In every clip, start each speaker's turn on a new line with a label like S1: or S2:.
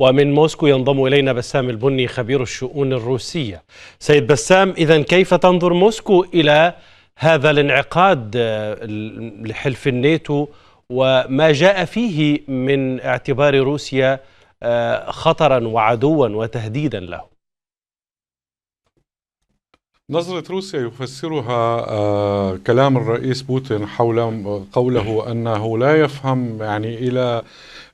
S1: ومن موسكو ينضم إلينا بسام البني خبير الشؤون الروسية سيد بسام إذا كيف تنظر موسكو إلى هذا الانعقاد آه، لحلف الناتو وما جاء فيه من اعتبار روسيا آه، خطرا وعدوا وتهديدا له
S2: نظرة روسيا يفسرها آه، كلام الرئيس بوتين حول قوله أنه لا يفهم يعني إلى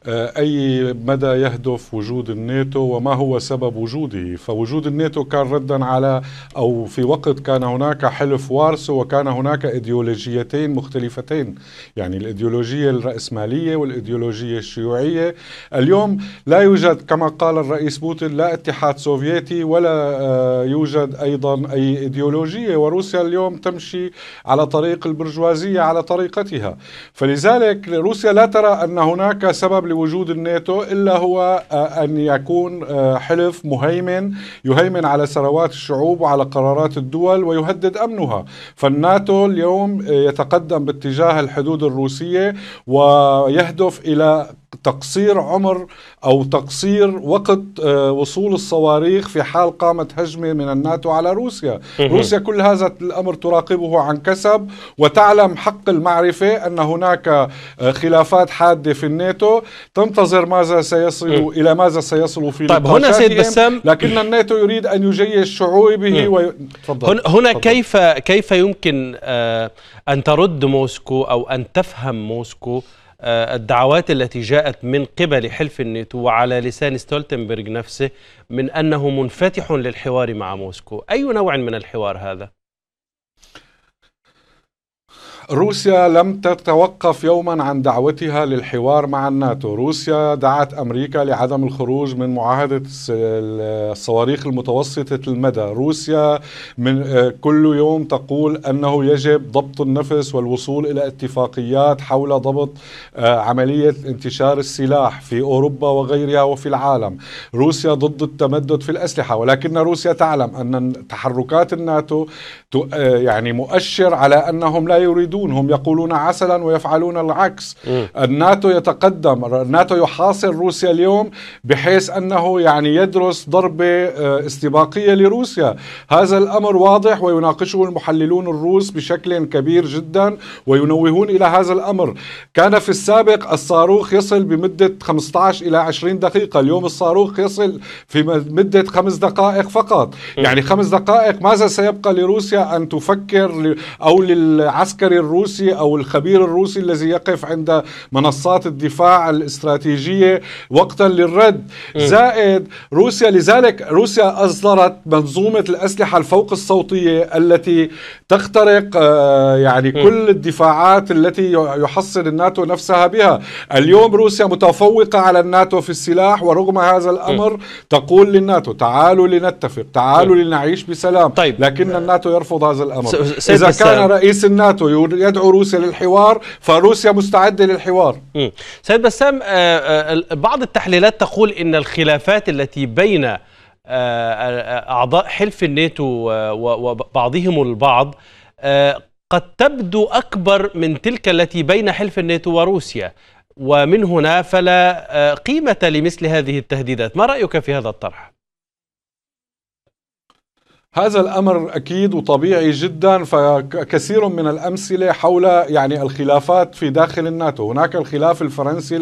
S2: آه، أي مدى يهدف وجود الناتو وما هو سبب وجوده فوجود الناتو كان ردا على أو في وقت كان هناك حلف وارسو وكان هناك إيديولوجيتين مختلفتين يعني الإيديولوجية الرأسمالية والإيديولوجية الشيوعية اليوم لا يوجد كما قال الرئيس بوتين لا اتحاد سوفيتي ولا آه، يوجد أيضا أي إيديولوجية وروسيا اليوم تمشي على طريق البرجوازية على طريقتها فلذلك روسيا لا ترى أن هناك سبب لوجود الناتو إلا هو آه، أن يكون آه، حلف مهيمن يهيمن على ثروات الشعوب وعلى قرارات الدول ويهدد أمنها فالناتو اليوم آه، يتقدم باتجاه الحدود الروسية ويهدف إلى تقصير عمر او تقصير وقت آه، وصول الصواريخ في حال قامت هجمه من الناتو على روسيا، روسيا كل هذا الامر تراقبه عن كسب وتعلم حق المعرفه ان هناك آه، خلافات حاده في الناتو، تنتظر ماذا سيصل الى ماذا سيصل في طيب هنا سيد بسام لكن الناتو يريد ان يجيش شعوبه وي... تفضل هنا, هنا
S1: كيف كيف يمكن آه، ان ترد موسكو او ان تفهم موسكو آه، الدعوات التي جاءت من قبل حلف الناتو وعلى لسان ستولتنبرغ نفسه من انه منفتح للحوار مع موسكو، اي نوع من الحوار هذا؟
S2: روسيا لم تتوقف يوما عن دعوتها للحوار مع الناتو روسيا دعت أمريكا لعدم الخروج من معاهدة الصواريخ المتوسطة المدى روسيا من آه، كل يوم تقول أنه يجب ضبط النفس والوصول إلى اتفاقيات حول ضبط آه، عملية انتشار السلاح في أوروبا وغيرها وفي العالم روسيا ضد التمدد في الأسلحة ولكن روسيا تعلم أن تحركات الناتو آه، يعني مؤشر على أنهم لا يريدون يعكسون هم يقولون عسلا ويفعلون العكس م. الناتو يتقدم الناتو يحاصر روسيا اليوم بحيث أنه يعني يدرس ضربة آه، استباقية لروسيا هذا الأمر واضح ويناقشه المحللون الروس بشكل كبير جدا وينوهون إلى هذا الأمر كان في السابق الصاروخ يصل بمدة 15 إلى 20 دقيقة اليوم الصاروخ يصل في مدة خمس دقائق فقط م. يعني خمس دقائق ماذا سيبقى لروسيا أن تفكر أو للعسكري الروسي أو الخبير الروسي الذي يقف عند منصات الدفاع الاستراتيجية وقتا للرد زائد روسيا لذلك روسيا أصدرت منظومة الأسلحة الفوق الصوتية التي تخترق آه، يعني كل الدفاعات التي يحصن الناتو نفسها بها اليوم روسيا متفوقة على الناتو في السلاح ورغم هذا الأمر تقول للناتو تعالوا لنتفق تعالوا لنعيش بسلام طيب. لكن الناتو يرفض هذا الأمر إذا كان رئيس الناتو يدعو روسيا
S1: للحوار فروسيا مستعدة للحوار سيد بسام آه، آه، بعض التحليلات تقول أن الخلافات التي بين آه، أعضاء حلف الناتو وبعضهم البعض قد تبدو أكبر من تلك التي بين حلف الناتو وروسيا ومن هنا فلا قيمة لمثل هذه التهديدات ما رأيك في هذا الطرح؟
S2: هذا الامر اكيد وطبيعي جدا فكثير من الامثله حول يعني الخلافات في داخل الناتو، هناك الخلاف الفرنسي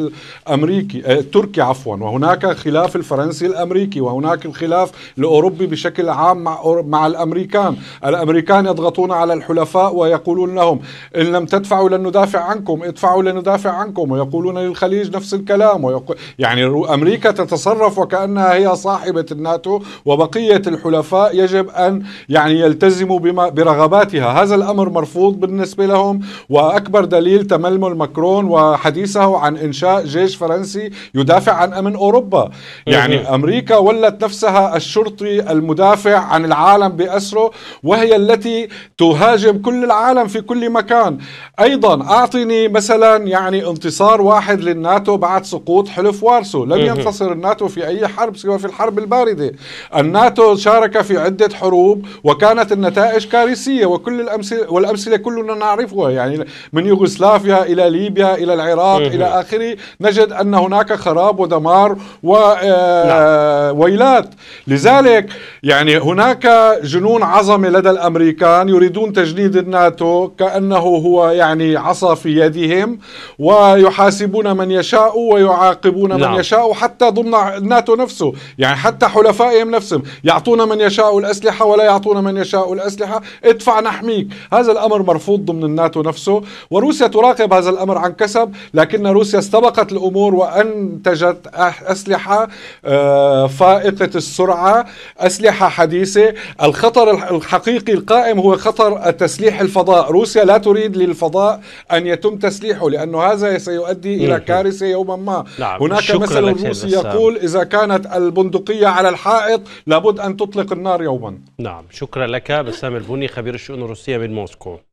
S2: الامريكي التركي آه، عفوا وهناك الخلاف الفرنسي الامريكي وهناك الخلاف الاوروبي بشكل عام مع مع الامريكان، الامريكان يضغطون على الحلفاء ويقولون لهم ان لم تدفعوا لن ندافع عنكم، ادفعوا لن ندافع عنكم ويقولون للخليج نفس الكلام يعني امريكا تتصرف وكانها هي صاحبه الناتو وبقيه الحلفاء يجب أن يعني يلتزموا بما برغباتها هذا الأمر مرفوض بالنسبة لهم وأكبر دليل تململ ماكرون وحديثه عن إنشاء جيش فرنسي يدافع عن أمن أوروبا يعني إيه. أمريكا ولت نفسها الشرطي المدافع عن العالم بأسره وهي التي تهاجم كل العالم في كل مكان أيضا أعطني مثلا يعني انتصار واحد للناتو بعد سقوط حلف وارسو لم إيه. ينتصر الناتو في أي حرب سوى في الحرب الباردة الناتو شارك في عدة حروب الحروب وكانت النتائج كارثية وكل الأمثلة والأمثلة كلنا نعرفها يعني من يوغوسلافيا إلى ليبيا إلى العراق إيه. إلى آخره نجد أن هناك خراب ودمار وويلات آه، نعم. لذلك يعني هناك جنون عظمة لدى الأمريكان يريدون تجنيد الناتو كأنه هو يعني عصا في يدهم ويحاسبون من يشاء ويعاقبون من نعم. يشاء حتى ضمن الناتو نفسه يعني حتى حلفائهم نفسهم يعطون من يشاء الأسلحة الأسلحة ولا يعطون من يشاء الأسلحة ادفع نحميك هذا الأمر مرفوض ضمن الناتو نفسه وروسيا تراقب هذا الأمر عن كسب لكن روسيا استبقت الأمور وأنتجت أسلحة آه، فائقة السرعة أسلحة حديثة الخطر الحقيقي القائم هو خطر تسليح الفضاء روسيا لا تريد للفضاء أن يتم تسليحه لأنه هذا سيؤدي إلى كارثة يوما ما نعم. هناك مثل روسي يقول إذا كانت البندقية على الحائط لابد أن تطلق النار يوما
S1: نعم شكرا لك بسام البني خبير الشؤون الروسية من موسكو